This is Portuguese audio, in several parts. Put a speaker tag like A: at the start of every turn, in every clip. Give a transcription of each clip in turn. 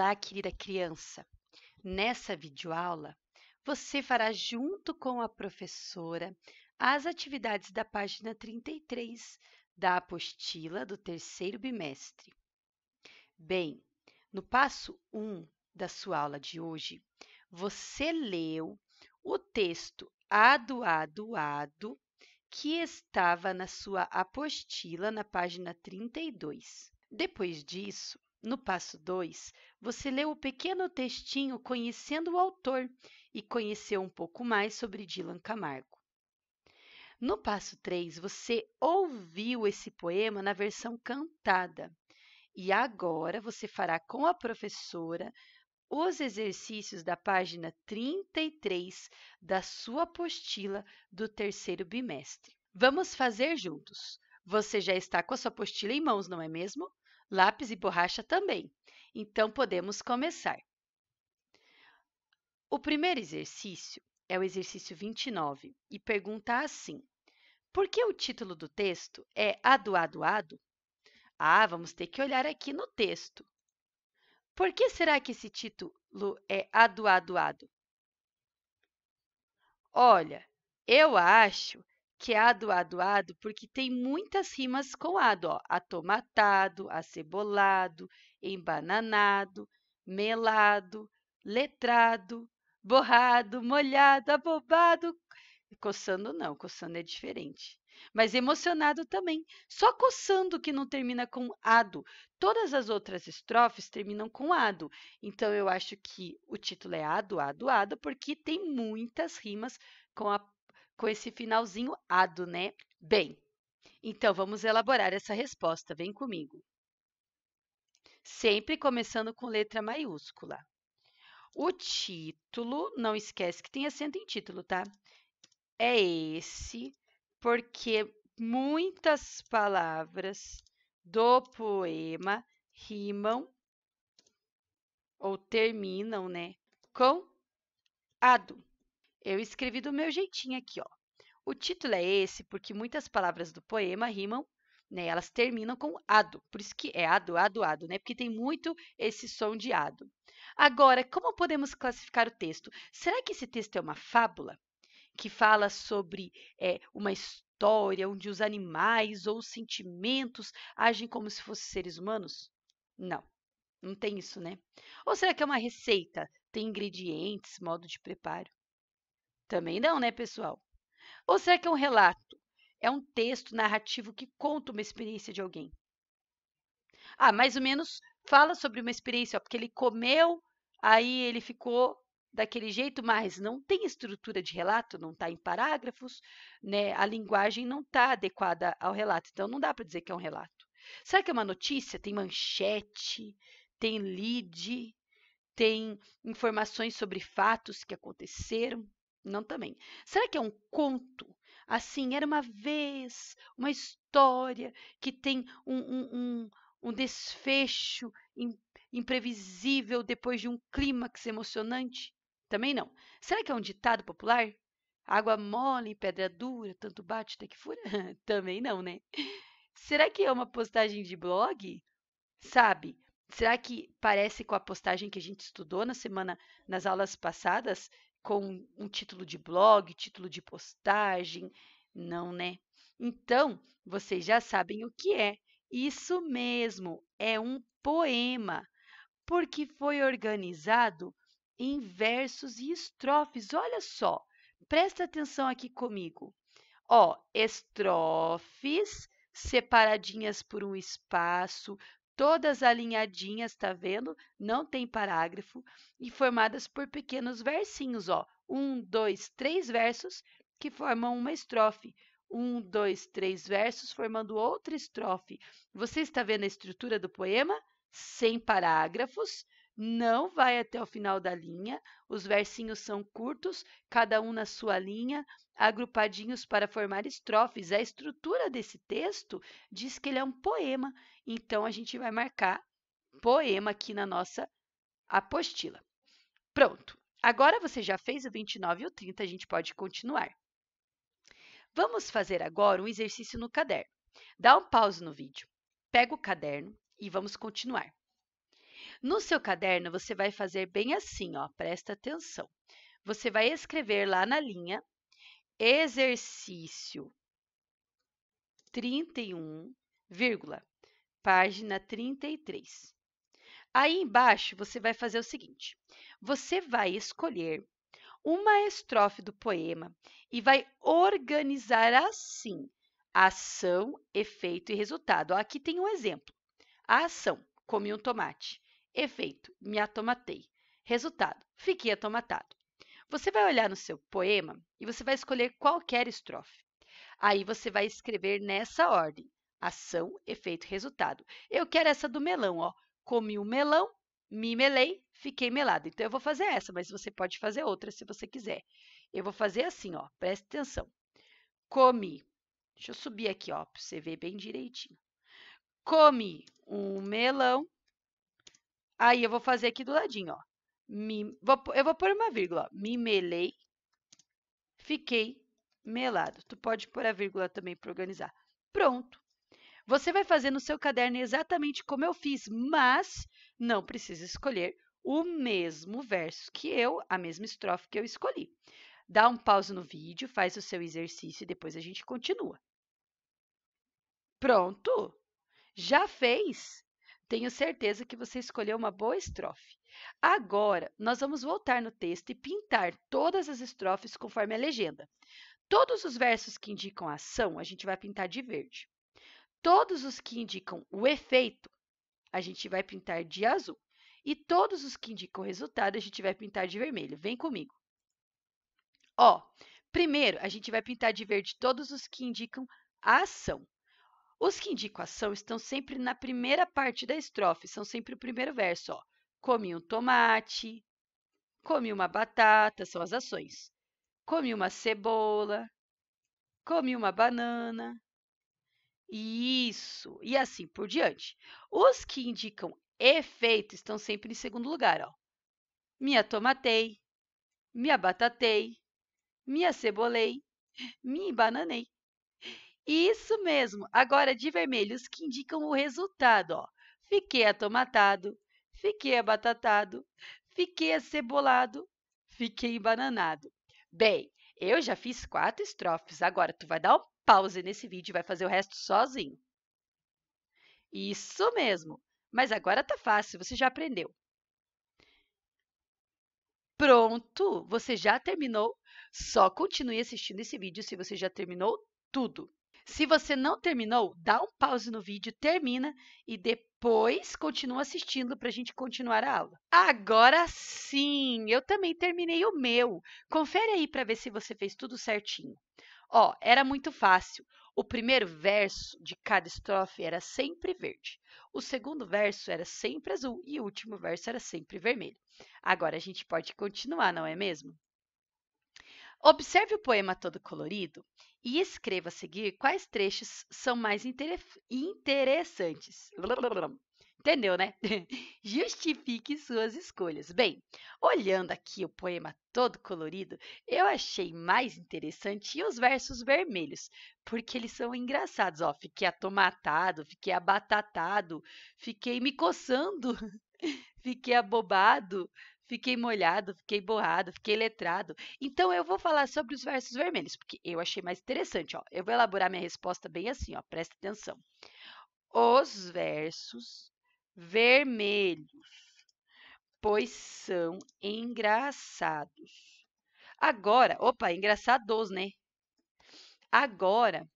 A: Olá, querida criança! Nessa videoaula, você fará junto com a professora as atividades da página 33 da apostila do terceiro bimestre. Bem, no passo 1 da sua aula de hoje, você leu o texto Adoado que estava na sua apostila na página 32. Depois disso, no passo 2, você leu o pequeno textinho conhecendo o autor e conheceu um pouco mais sobre Dylan Camargo. No passo 3, você ouviu esse poema na versão cantada. E agora você fará com a professora os exercícios da página 33 da sua apostila do terceiro bimestre. Vamos fazer juntos. Você já está com a sua apostila em mãos, não é mesmo? lápis e borracha também. Então, podemos começar. O primeiro exercício é o exercício 29 e pergunta assim: Por que o título do texto é "Adoadoado"? Ah, vamos ter que olhar aqui no texto. Por que será que esse título é "Adoadoado"? Olha, eu acho que é adoado, ado, porque tem muitas rimas com ado, ó, atomatado, acebolado, embananado, melado, letrado, borrado, molhado, abobado, coçando não, coçando é diferente. Mas emocionado também. Só coçando que não termina com ado. Todas as outras estrofes terminam com ado. Então eu acho que o título é ado, ado, ado, porque tem muitas rimas com a com esse finalzinho ado, né? Bem, então vamos elaborar essa resposta. Vem comigo. Sempre começando com letra maiúscula. O título, não esquece que tem acento em título, tá? É esse, porque muitas palavras do poema rimam ou terminam, né, com ado. Eu escrevi do meu jeitinho aqui, ó. O título é esse porque muitas palavras do poema rimam, né? Elas terminam com ado, por isso que é ado, ado, ado, né? Porque tem muito esse som de ado. Agora, como podemos classificar o texto? Será que esse texto é uma fábula que fala sobre é, uma história onde os animais ou os sentimentos agem como se fossem seres humanos? Não, não tem isso, né? Ou será que é uma receita? Tem ingredientes, modo de preparo? Também não, né, pessoal? Ou será que é um relato? É um texto narrativo que conta uma experiência de alguém. Ah, mais ou menos fala sobre uma experiência, ó, porque ele comeu, aí ele ficou daquele jeito, mas não tem estrutura de relato, não está em parágrafos, né? A linguagem não está adequada ao relato, então não dá para dizer que é um relato. Será que é uma notícia? Tem manchete, tem lead, tem informações sobre fatos que aconteceram. Não também. Será que é um conto? Assim, era uma vez, uma história que tem um, um, um, um desfecho imprevisível depois de um clímax emocionante? Também não. Será que é um ditado popular? Água mole, pedra dura, tanto bate até que fura? Também não, né? Será que é uma postagem de blog? Sabe? Será que parece com a postagem que a gente estudou na semana, nas aulas passadas, com um título de blog, título de postagem, não, né? Então, vocês já sabem o que é. Isso mesmo, é um poema, porque foi organizado em versos e estrofes. Olha só, presta atenção aqui comigo. Ó, estrofes separadinhas por um espaço, todas alinhadinhas, tá vendo? Não tem parágrafo e formadas por pequenos versinhos, ó. Um, dois, três versos que formam uma estrofe. Um, dois, três versos formando outra estrofe. Você está vendo a estrutura do poema? Sem parágrafos, não vai até o final da linha, os versinhos são curtos, cada um na sua linha, agrupadinhos para formar estrofes. A estrutura desse texto diz que ele é um poema, então a gente vai marcar poema aqui na nossa apostila. Pronto. Agora você já fez o 29 e o 30, a gente pode continuar. Vamos fazer agora um exercício no caderno. Dá um pause no vídeo, pega o caderno e vamos continuar. No seu caderno, você vai fazer bem assim, ó, presta atenção. Você vai escrever lá na linha Exercício 31, página 33. Aí embaixo você vai fazer o seguinte: você vai escolher uma estrofe do poema e vai organizar assim: ação, efeito e resultado. Aqui tem um exemplo. A ação: comi um tomate. Efeito: me atomatei. Resultado: fiquei atomatado. Você vai olhar no seu poema e você vai escolher qualquer estrofe. Aí você vai escrever nessa ordem: ação, efeito, resultado. Eu quero essa do melão, ó. Comi um melão, me melei, fiquei melado. Então eu vou fazer essa, mas você pode fazer outra se você quiser. Eu vou fazer assim, ó. Preste atenção. Comi. Deixa eu subir aqui, ó, para você ver bem direitinho. Comi um melão. Aí eu vou fazer aqui do ladinho, ó. Me, vou, eu vou pôr uma vírgula. Ó. Me melei. Fiquei melado. Tu pode pôr a vírgula também para organizar. Pronto. Você vai fazer no seu caderno exatamente como eu fiz, mas não precisa escolher o mesmo verso que eu, a mesma estrofe que eu escolhi. Dá um pause no vídeo, faz o seu exercício e depois a gente continua. Pronto! Já fez? Tenho certeza que você escolheu uma boa estrofe. Agora, nós vamos voltar no texto e pintar todas as estrofes conforme a legenda. Todos os versos que indicam a ação, a gente vai pintar de verde. Todos os que indicam o efeito, a gente vai pintar de azul. E todos os que indicam o resultado, a gente vai pintar de vermelho. Vem comigo. Ó, primeiro, a gente vai pintar de verde todos os que indicam a ação. Os que indicam ação estão sempre na primeira parte da estrofe, são sempre o primeiro verso. Ó. Comi um tomate, comi uma batata, são as ações. Comi uma cebola, comi uma banana. Isso, e assim por diante. Os que indicam efeito estão sempre em segundo lugar. Ó. Me atomatei, me abatatei, me acebolei, me bananei. Isso mesmo, agora de vermelhos que indicam o resultado, ó. Fiquei atomatado, fiquei abatatado, fiquei acebolado, fiquei bananado. Bem, eu já fiz quatro estrofes, agora tu vai dar um pause nesse vídeo e vai fazer o resto sozinho. Isso mesmo, mas agora tá fácil, você já aprendeu. Pronto, você já terminou. Só continue assistindo esse vídeo se você já terminou tudo. Se você não terminou, dá um pause no vídeo, termina e depois continua assistindo para a gente continuar a aula. Agora sim, eu também terminei o meu. Confere aí para ver se você fez tudo certinho. Ó, era muito fácil. O primeiro verso de cada estrofe era sempre verde. O segundo verso era sempre azul e o último verso era sempre vermelho. Agora a gente pode continuar, não é mesmo? Observe o poema todo colorido e escreva a seguir quais trechos são mais interessantes. Entendeu, né? Justifique suas escolhas. Bem, olhando aqui o poema todo colorido, eu achei mais interessante os versos vermelhos, porque eles são engraçados. Ó, fiquei atomatado, fiquei abatatado, fiquei me coçando, fiquei abobado, fiquei molhado, fiquei borrado, fiquei letrado. Então eu vou falar sobre os versos vermelhos, porque eu achei mais interessante, ó. Eu vou elaborar minha resposta bem assim, ó, presta atenção. Os versos vermelhos, pois são engraçados. Agora, opa, engraçados, né? Agora,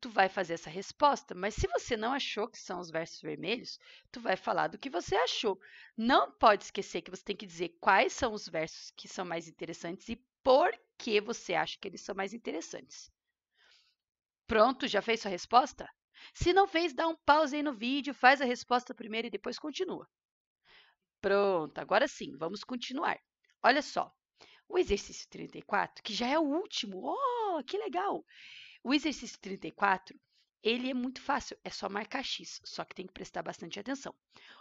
A: tu vai fazer essa resposta, mas se você não achou que são os versos vermelhos, tu vai falar do que você achou. Não pode esquecer que você tem que dizer quais são os versos que são mais interessantes e por que você acha que eles são mais interessantes. Pronto, já fez sua resposta? Se não fez, dá um pause aí no vídeo, faz a resposta primeiro e depois continua. Pronto, agora sim, vamos continuar. Olha só, o exercício 34, que já é o último, oh, que legal! O exercício 34, ele é muito fácil, é só marcar X, só que tem que prestar bastante atenção.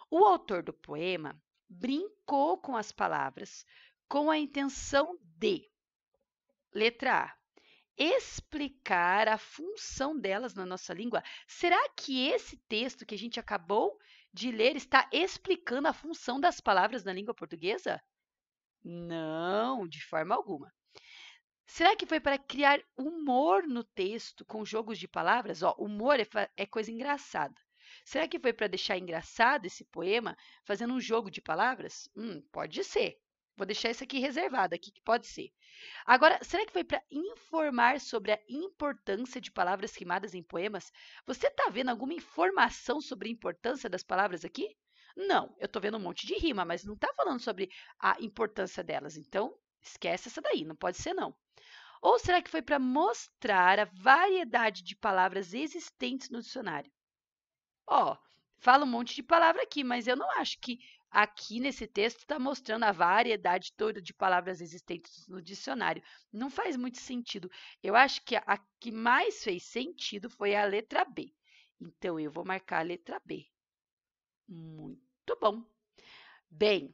A: O autor do poema brincou com as palavras com a intenção de, letra A, explicar a função delas na nossa língua. Será que esse texto que a gente acabou de ler está explicando a função das palavras na língua portuguesa? Não, de forma alguma. Será que foi para criar humor no texto com jogos de palavras? Ó, humor é, é coisa engraçada. Será que foi para deixar engraçado esse poema fazendo um jogo de palavras? Hum, pode ser. Vou deixar isso aqui reservado aqui que pode ser. Agora, será que foi para informar sobre a importância de palavras rimadas em poemas? Você está vendo alguma informação sobre a importância das palavras aqui? Não, eu estou vendo um monte de rima, mas não está falando sobre a importância delas. Então, esquece essa daí, não pode ser não. Ou será que foi para mostrar a variedade de palavras existentes no dicionário? Ó, oh, fala um monte de palavra aqui, mas eu não acho que aqui nesse texto está mostrando a variedade toda de palavras existentes no dicionário. Não faz muito sentido. Eu acho que a que mais fez sentido foi a letra B. Então, eu vou marcar a letra B. Muito bom. Bem,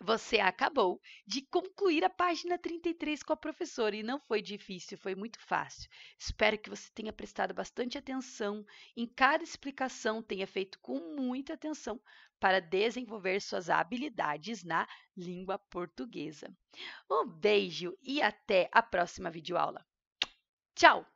A: você acabou de concluir a página 33 com a professora e não foi difícil, foi muito fácil. Espero que você tenha prestado bastante atenção em cada explicação, tenha feito com muita atenção para desenvolver suas habilidades na língua portuguesa. Um beijo e até a próxima videoaula. Tchau!